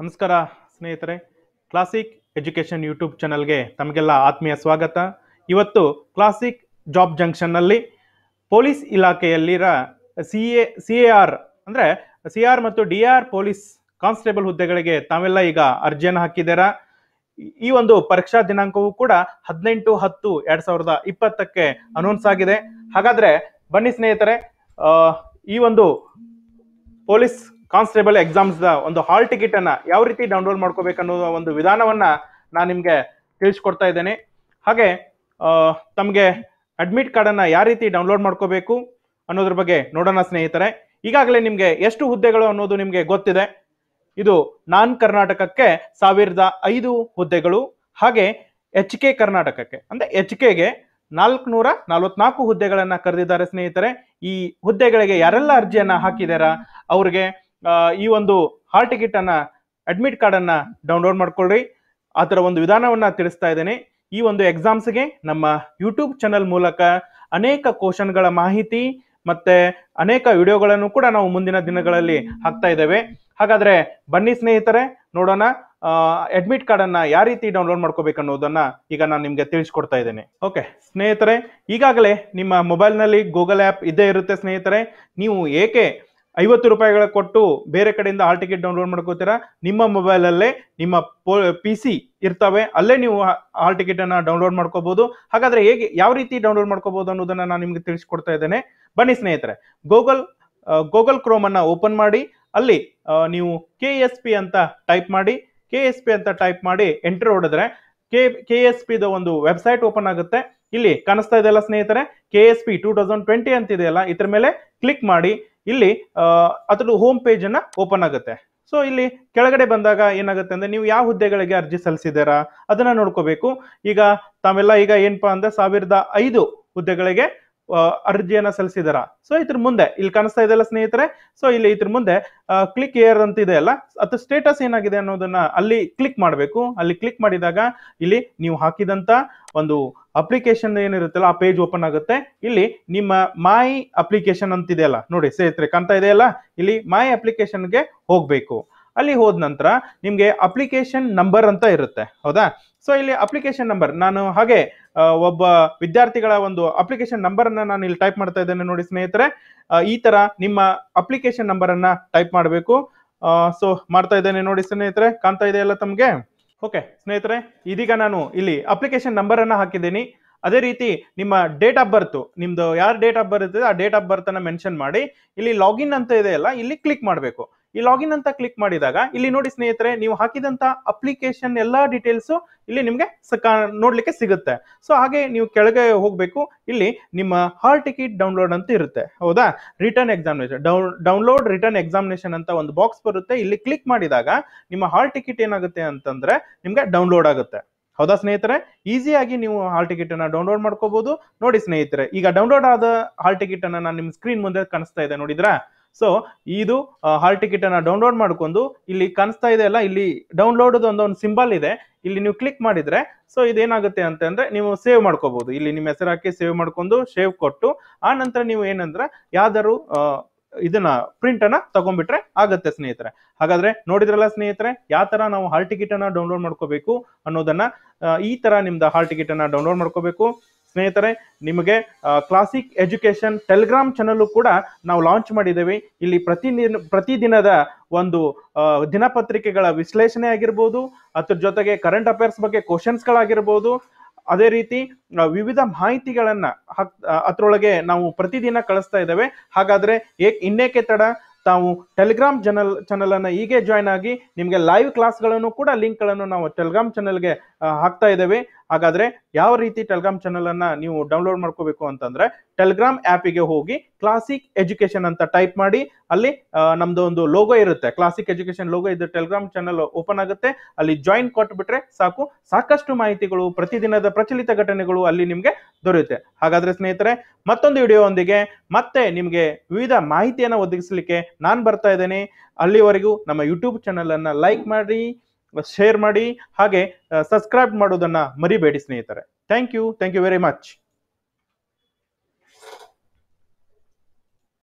ನಮಸ್ಕಾರ ಸ್ನೇಹಿತರೆ classic education YouTube ಚಾನಲ್ಗೆ ತಮಗೆಲ್ಲ ಆತ್ಮೀಯ ಸ್ವಾಗತ ಇವತ್ತು ಕ್ಲಾಸಿಕ್ ಜಾಬ್ ಜಂಕ್ಷನ್ನಲ್ಲಿ ಪೊಲೀಸ್ ಇಲಾಖೆಯಲ್ಲಿರ C A C A R ಅಂದರೆ ಸಿ ಆರ್ ಮತ್ತು ಡಿ ಆರ್ ಪೊಲೀಸ್ ಕಾನ್ಸ್ಟೇಬಲ್ ಹುದ್ದೆಗಳಿಗೆ ತಾವೆಲ್ಲ ಈಗ ಅರ್ಜಿಯನ್ನು ಹಾಕಿದ್ದೀರಾ ಈ ಒಂದು ಪರೀಕ್ಷಾ ದಿನಾಂಕವೂ ಕೂಡ ಹದಿನೆಂಟು ಹತ್ತು ಎರಡು ಸಾವಿರದ ಇಪ್ಪತ್ತಕ್ಕೆ ಅನೌನ್ಸ್ ಆಗಿದೆ ಹಾಗಾದರೆ ಬನ್ನಿ ಸ್ನೇಹಿತರೆ ಈ ಒಂದು ಪೊಲೀಸ್ ಕಾನ್ಸ್ಟೇಬಲ್ ಎಕ್ಸಾಮ್ಸ್ ಒಂದು ಹಾಲ್ ಟಿಕೆಟ್ ಅನ್ನ ಯಾವ ರೀತಿ ಡೌನ್ಲೋಡ್ ಮಾಡ್ಕೋಬೇಕು ಅನ್ನೋ ಒಂದು ವಿಧಾನವನ್ನ ನಾನು ನಿಮಗೆ ತಿಳಿಸ್ಕೊಡ್ತಾ ಇದ್ದೇನೆ ಹಾಗೆ ತಮಗೆ ಅಡ್ಮಿಟ್ ಕಾರ್ಡನ್ನು ಯಾವ ರೀತಿ ಡೌನ್ಲೋಡ್ ಮಾಡ್ಕೋಬೇಕು ಅನ್ನೋದ್ರ ಬಗ್ಗೆ ನೋಡೋಣ ಸ್ನೇಹಿತರೆ ಈಗಾಗಲೇ ನಿಮಗೆ ಎಷ್ಟು ಹುದ್ದೆಗಳು ಅನ್ನೋದು ನಿಮಗೆ ಗೊತ್ತಿದೆ ಇದು ನಾನ್ ಕರ್ನಾಟಕಕ್ಕೆ ಸಾವಿರದ ಐದು ಹುದ್ದೆಗಳು ಹಾಗೆ ಎಚ್ ಕೆ ಕರ್ನಾಟಕಕ್ಕೆ ಅಂದರೆ ಎಚ್ ಕೆಗೆ ನಾಲ್ಕುನೂರ ನಲವತ್ನಾಲ್ಕು ಹುದ್ದೆಗಳನ್ನು ಕರೆದಿದ್ದಾರೆ ಸ್ನೇಹಿತರೆ ಈ ಹುದ್ದೆಗಳಿಗೆ ಯಾರೆಲ್ಲ ಅರ್ಜಿಯನ್ನು ಹಾಕಿದಾರ ಅವ್ರಿಗೆ ಈ ಒಂದು ಹಾಲ್ ಟಿಕೆಟ್ ಅನ್ನ ಅಡ್ಮಿಟ್ ಕಾರ್ಡ್ ಅನ್ನ ಡೌನ್ಲೋಡ್ ಮಾಡ್ಕೊಳ್ರಿ ಆ ಥರ ಒಂದು ವಿಧಾನವನ್ನ ತಿಳಿಸ್ತಾ ಇದ್ದೇನೆ ಈ ಒಂದು ಎಕ್ಸಾಮ್ಸ್ಗೆ ನಮ್ಮ ಯೂಟ್ಯೂಬ್ ಚಾನಲ್ ಮೂಲಕ ಅನೇಕ ಕ್ವಶನ್ಗಳ ಮಾಹಿತಿ ಮತ್ತೆ ಅನೇಕ ವಿಡಿಯೋಗಳನ್ನು ಕೂಡ ನಾವು ಮುಂದಿನ ದಿನಗಳಲ್ಲಿ ಹಾಕ್ತಾ ಇದ್ದೇವೆ ಹಾಗಾದ್ರೆ ಬನ್ನಿ ಸ್ನೇಹಿತರೆ ನೋಡೋಣ ಅಡ್ಮಿಟ್ ಕಾರ್ಡ್ ಅನ್ನ ಯಾವ ರೀತಿ ಡೌನ್ಲೋಡ್ ಮಾಡ್ಕೋಬೇಕು ಅನ್ನೋದನ್ನ ಈಗ ನಾನು ನಿಮ್ಗೆ ತಿಳಿಸ್ಕೊಡ್ತಾ ಇದ್ದೇನೆ ಓಕೆ ಸ್ನೇಹಿತರೆ ಈಗಾಗಲೇ ನಿಮ್ಮ ಮೊಬೈಲ್ನಲ್ಲಿ ಗೂಗಲ್ ಆ್ಯಪ್ ಇದ್ದೇ ಇರುತ್ತೆ ಸ್ನೇಹಿತರೆ ನೀವು ಏಕೆ ಐವತ್ತು ರೂಪಾಯಿಗಳ ಕೊಟ್ಟು ಬೇರೆ ಕಡೆಯಿಂದ ಹಾಲ್ ಟಿಕೆಟ್ ಡೌನ್ಲೋಡ್ ಮಾಡ್ಕೋತೀರಾ ನಿಮ್ಮ ಮೊಬೈಲಲ್ಲೇ ನಿಮ್ಮ ಪಿ ಸಿ ಇರ್ತವೆ ಅಲ್ಲೇ ನೀವು ಹಾಲ್ ಟಿಕೆಟನ್ನು ಡೌನ್ಲೋಡ್ ಮಾಡ್ಕೋಬಹುದು ಹಾಗಾದರೆ ಹೇಗೆ ಯಾವ ರೀತಿ ಡೌನ್ಲೋಡ್ ಮಾಡ್ಕೋಬಹುದು ಅನ್ನೋದನ್ನು ನಾನು ನಿಮಗೆ ತಿಳಿಸ್ಕೊಡ್ತಾ ಇದ್ದೇನೆ ಬನ್ನಿ ಸ್ನೇಹಿತರೆ ಗೂಗಲ್ ಗೂಗಲ್ ಕ್ರೋಮನ್ನು ಓಪನ್ ಮಾಡಿ ಅಲ್ಲಿ ನೀವು ಕೆ ಎಸ್ ಪಿ ಅಂತ ಟೈಪ್ ಮಾಡಿ ಕೆ ಎಸ್ ಪಿ ಅಂತ ಟೈಪ್ ಮಾಡಿ ಎಂಟರ್ ಹೊಡೆದ್ರೆ ಕೆ ಕೆ ಎಸ್ ಪಿದು ಒಂದು ವೆಬ್ಸೈಟ್ ಓಪನ್ ಆಗುತ್ತೆ ಇಲ್ಲಿ ಕಾಣಿಸ್ತಾ ಇದೆಯಲ್ಲ ಸ್ನೇಹಿತರೆ K S P two thousand twenty ಅಂತಿದೆಯಲ್ಲ ಇದ್ರ ಮೇಲೆ ಕ್ಲಿಕ್ ಮಾಡಿ ಇಲ್ಲಿ ಅದರ ಹೋಮ್ ಪೇಜ್ ಅನ್ನ ಓಪನ್ ಆಗುತ್ತೆ ಸೊ ಇಲ್ಲಿ ಕೆಳಗಡೆ ಬಂದಾಗ ಏನಾಗುತ್ತೆ ಅಂದ್ರೆ ನೀವು ಯಾವ ಹುದ್ದೆಗಳಿಗೆ ಅರ್ಜಿ ಸಲ್ಲಿಸಿದ್ದೀರಾ ಅದನ್ನ ನೋಡ್ಕೋಬೇಕು ಈಗ ತಾವೆಲ್ಲ ಈಗ ಏನಪ್ಪಾ ಅಂದ್ರೆ ಸಾವಿರದ ಐದು ಹುದ್ದೆಗಳಿಗೆ ಅರ್ಜಿಯನ್ನ ಸಲ್ಲಿಸಿದಾರ ಸೊ ಇದ್ರ ಮುಂದೆ ಇಲ್ಲಿ ಕಾಣಿಸ್ತಾ ಇದೆಯಲ್ಲ ಸ್ನೇಹಿತರೆ ಸೊ ಇಲ್ಲಿ ಇದ್ರ ಮುಂದೆ ಕ್ಲಿಕ್ ಏರ್ ಅಂತ ಇದೆ ಅಲ್ಲ ಅದು ಸ್ಟೇಟಸ್ ಏನಾಗಿದೆ ಅನ್ನೋದನ್ನ ಅಲ್ಲಿ ಕ್ಲಿಕ್ ಮಾಡಬೇಕು ಅಲ್ಲಿ ಕ್ಲಿಕ್ ಮಾಡಿದಾಗ ಇಲ್ಲಿ ನೀವು ಹಾಕಿದಂತ ಒಂದು ಅಪ್ಲಿಕೇಶನ್ ಏನಿರುತ್ತಲ್ಲ ಆ ಪೇಜ್ ಓಪನ್ ಆಗುತ್ತೆ ಇಲ್ಲಿ ನಿಮ್ಮ ಮೈ ಅಪ್ಲಿಕೇಶನ್ ಅಲ್ಲ ನೋಡಿ ಸ್ನೇಹಿತರೆ ಕಾಣ್ತಾ ಇದೆಯಲ್ಲ ಇಲ್ಲಿ ಮೈ ಅಪ್ಲಿಕೇಶನ್ಗೆ ಹೋಗಬೇಕು ಅಲ್ಲಿ ಹೋದ ನಂತರ ನಿಮಗೆ ಅಪ್ಲಿಕೇಶನ್ ನಂಬರ್ ಅಂತ ಇರುತ್ತೆ ಹೌದಾ ಸೊ ಇಲ್ಲಿ ಅಪ್ಲಿಕೇಶನ್ ನಂಬರ್ ನಾನು ಹಾಗೆ ಒಬ್ಬ ವಿದ್ಯಾರ್ಥಿಗಳ ಒಂದು ಅಪ್ಲಿಕೇಶನ್ ನಂಬರ್ ಅನ್ನ ನಾನು ಇಲ್ಲಿ ಟೈಪ್ ಮಾಡ್ತಾ ಇದ್ದೇನೆ ನೋಡಿ ಸ್ನೇಹಿತರೆ ಈ ತರ ನಿಮ್ಮ ಅಪ್ಲಿಕೇಶನ್ ನಂಬರ್ ಅನ್ನ ಟೈಪ್ ಮಾಡಬೇಕು ಸೊ ಮಾಡ್ತಾ ಇದ್ದೇನೆ ನೋಡಿ ಸ್ನೇಹಿತರೆ ಕಾಣ್ತಾ ಇದೆಯಲ್ಲ ತಮಗೆ ಓಕೆ ಸ್ನೇಹಿತರೆ ಇದೀಗ ನಾನು ಇಲ್ಲಿ ಅಪ್ಲಿಕೇಶನ್ ನಂಬರ್ ಅನ್ನ ಹಾಕಿದ್ದೀನಿ ಅದೇ ರೀತಿ ನಿಮ್ಮ ಡೇಟ್ ಆಫ್ ಬರ್ತ್ ನಿಮ್ದು ಯಾರು ಡೇಟ್ ಆಫ್ ಬರ್ತ್ ಇದೆ ಆ ಡೇಟ್ ಆಫ್ ಬರ್ತ್ ಅನ್ನ ಮೆನ್ಷನ್ ಮಾಡಿ ಇಲ್ಲಿ ಲಾಗಿನ್ ಅಂತ ಇದೆಯಲ್ಲ ಇಲ್ಲಿ ಕ್ಲಿಕ್ ಮಾಡಬೇಕು ಈ ಲಾಗಿನ್ ಅಂತ ಕ್ಲಿಕ್ ಮಾಡಿದಾಗ ಇಲ್ಲಿ ನೋಡಿ ಸ್ನೇಹಿತರೆ ನೀವು ಹಾಕಿದಂತ ಅಪ್ಲಿಕೇಶನ್ ಎಲ್ಲಾ ಡೀಟೇಲ್ಸ್ ಇಲ್ಲಿ ನಿಮಗೆ ನೋಡ್ಲಿಕ್ಕೆ ಸಿಗುತ್ತೆ ಸೊ ಹಾಗೆ ನೀವು ಕೆಳಗೆ ಹೋಗಬೇಕು ಇಲ್ಲಿ ನಿಮ್ಮ ಹಾಲ್ ಟಿಕೆಟ್ ಡೌನ್ಲೋಡ್ ಅಂತ ಇರುತ್ತೆ ಹೌದಾ return examination download return examination ಅಂತ ಒಂದು ಬಾಕ್ಸ್ ಬರುತ್ತೆ ಇಲ್ಲಿ ಕ್ಲಿಕ್ ಮಾಡಿದಾಗ ನಿಮ್ಮ ಹಾಲ್ ಟಿಕೆಟ್ ಏನಾಗುತ್ತೆ ಅಂತಂದ್ರೆ ನಿಮ್ಗೆ ಡೌನ್ಲೋಡ್ ಆಗುತ್ತೆ ಹೌದಾ ಸ್ನೇಹಿತರೆ ಈಸಿಯಾಗಿ ನೀವು ಹಾಲ್ ಟಿಕೆಟ್ ಅನ್ನ ಡೌನ್ಲೋಡ್ ಮಾಡ್ಕೋಬಹುದು ನೋಡಿ ಸ್ನೇಹಿತರೆ ಈಗ ಡೌನ್ಲೋಡ್ ಆದ ಹಾಲ್ ಟಿಕೆಟ್ ಅನ್ನ ನಾನು ನಿಮ್ಮ ಸ್ಕ್ರೀನ್ ಮುಂದೆ ಕಾಣಿಸ್ತಾ ಇದೆ ನೋಡಿದ್ರ ಸೊ ಇದು ಹಾಲ್ ಟಿಕೆಟ್ ಅನ್ನ ಡೌನ್ಲೋಡ್ ಮಾಡ್ಕೊಂಡು ಇಲ್ಲಿ ಕಾಣಿಸ್ತಾ ಇದೆ ಅಲ್ಲ ಇಲ್ಲಿ ಡೌನ್ಲೋಡ್ ಒಂದೊಂದು ಸಿಂಬಲ್ ಇದೆ ಇಲ್ಲಿ ನೀವು ಕ್ಲಿಕ್ ಮಾಡಿದ್ರೆ ಸೊ ಇದೇನಾಗುತ್ತೆ ಅಂತಂದ್ರೆ ನೀವು ಸೇವ್ ಮಾಡ್ಕೋಬಹುದು ಇಲ್ಲಿ ನಿಮ್ಮ ಹೆಸರು ಹಾಕಿ ಸೇವ್ ಮಾಡ್ಕೊಂಡು ಸೇವ್ ಕೊಟ್ಟು ಆ ನಂತರ ನೀವು ಏನಂದ್ರೆ ಯಾವ್ದಾರು ಇದನ್ನ ಪ್ರಿಂಟ್ ಅನ್ನ ತಗೊಂಡ್ಬಿಟ್ರೆ ಆಗತ್ತೆ ಸ್ನೇಹಿತರೆ ಹಾಗಾದ್ರೆ ನೋಡಿದ್ರಲ್ಲ ಸ್ನೇಹಿತರೆ ಯಾವ ತರ ನಾವು ಹಾಲ್ ಟಿಕೆಟ್ ಅನ್ನ ಡೌನ್ಲೋಡ್ ಮಾಡ್ಕೋಬೇಕು ಅನ್ನೋದನ್ನ ಈ ತರ ನಿಮ್ದು ಹಾಲ್ ಟಿಕೆಟ್ ಅನ್ನ ಡೌನ್ಲೋಡ್ ಮಾಡ್ಕೋಬೇಕು ಸ್ನೇಹಿತರೆ ನಿಮಗೆ ಕ್ಲಾಸಿಕ್ ಎಜುಕೇಶನ್ ಟೆಲಿಗ್ರಾಮ್ ಚಾನಲ್ಲು ಕೂಡ ನಾವು ಲಾಂಚ್ ಮಾಡಿದ್ದೇವೆ ಇಲ್ಲಿ ಪ್ರತಿದಿನ ಪ್ರತಿದಿನದ ಒಂದು ದಿನಪತ್ರಿಕೆಗಳ ವಿಶ್ಲೇಷಣೆ ಆಗಿರ್ಬೋದು ಅದ್ರ ಜೊತೆಗೆ ಕರೆಂಟ್ ಅಫೇರ್ಸ್ ಬಗ್ಗೆ ಕ್ವಶನ್ಸ್ಗಳಾಗಿರ್ಬೋದು ಅದೇ ರೀತಿ ವಿವಿಧ ಮಾಹಿತಿಗಳನ್ನು ಅದರೊಳಗೆ ನಾವು ಪ್ರತಿದಿನ ಕಳಿಸ್ತಾ ಇದ್ದೇವೆ ಹಾಗಾದರೆ ಏಕ್ ಇನ್ನೇಕೆ ತಡ ತಾವು ಟೆಲಿಗ್ರಾಮ್ ಚಾನಲ್ ಚಾನಲನ್ನು ಹೀಗೆ ಜಾಯ್ನ್ ಆಗಿ ನಿಮಗೆ ಲೈವ್ ಕ್ಲಾಸ್ಗಳನ್ನು ಕೂಡ ಲಿಂಕ್ಗಳನ್ನು ನಾವು ಟೆಲಿಗ್ರಾಮ್ ಚಾನಲ್ಗೆ ಹಾಕ್ತಾ ಇದ್ದೇವೆ ಹಾಗಾದ್ರೆ ಯಾವ ರೀತಿ ಟೆಲಿಗ್ರಾಮ್ ಚಾನಲ್ ಅನ್ನ ನೀವು ಡೌನ್ಲೋಡ್ ಮಾಡ್ಕೋಬೇಕು ಅಂತಂದ್ರೆ ಟೆಲಿಗ್ರಾಮ್ ಆ್ಯಪಿಗೆ ಹೋಗಿ ಕ್ಲಾಸಿಕ್ ಎಜುಕೇಶನ್ ಅಂತ ಟೈಪ್ ಮಾಡಿ ಅಲ್ಲಿ ನಮ್ದು ಒಂದು ಲೋಗೋ ಇರುತ್ತೆ ಕ್ಲಾಸಿಕ್ ಎಜುಕೇಶನ್ ಲೋಗೋ ಇದು ಟೆಲಿಗ್ರಾಮ್ ಚಾನಲ್ ಓಪನ್ ಆಗುತ್ತೆ ಅಲ್ಲಿ ಜಾಯಿನ್ ಕೊಟ್ಬಿಟ್ರೆ ಸಾಕು ಸಾಕಷ್ಟು ಮಾಹಿತಿಗಳು ಪ್ರತಿದಿನದ ಪ್ರಚಲಿತ ಘಟನೆಗಳು ಅಲ್ಲಿ ನಿಮಗೆ ದೊರೆಯುತ್ತೆ ಹಾಗಾದ್ರೆ ಸ್ನೇಹಿತರೆ ಮತ್ತೊಂದು ಒಂದಿಗೆ ಮತ್ತೆ ನಿಮಗೆ ವಿವಿಧ ಮಾಹಿತಿಯನ್ನು ಒದಗಿಸಲಿಕ್ಕೆ ನಾನು ಬರ್ತಾ ಇದ್ದೇನೆ ಅಲ್ಲಿವರೆಗೂ ನಮ್ಮ ಯೂಟ್ಯೂಬ್ ಅನ್ನ ಲೈಕ್ ಮಾಡಿ ಶೇರ್ ಮಾಡಿ ಹಾಗೆ ಸಬ್ಸ್ಕ್ರೈಬ್ ಮಾಡೋದನ್ನ ಮರಿಬೇಡಿ ಸ್ನೇಹಿತರೆ thank you thank you very much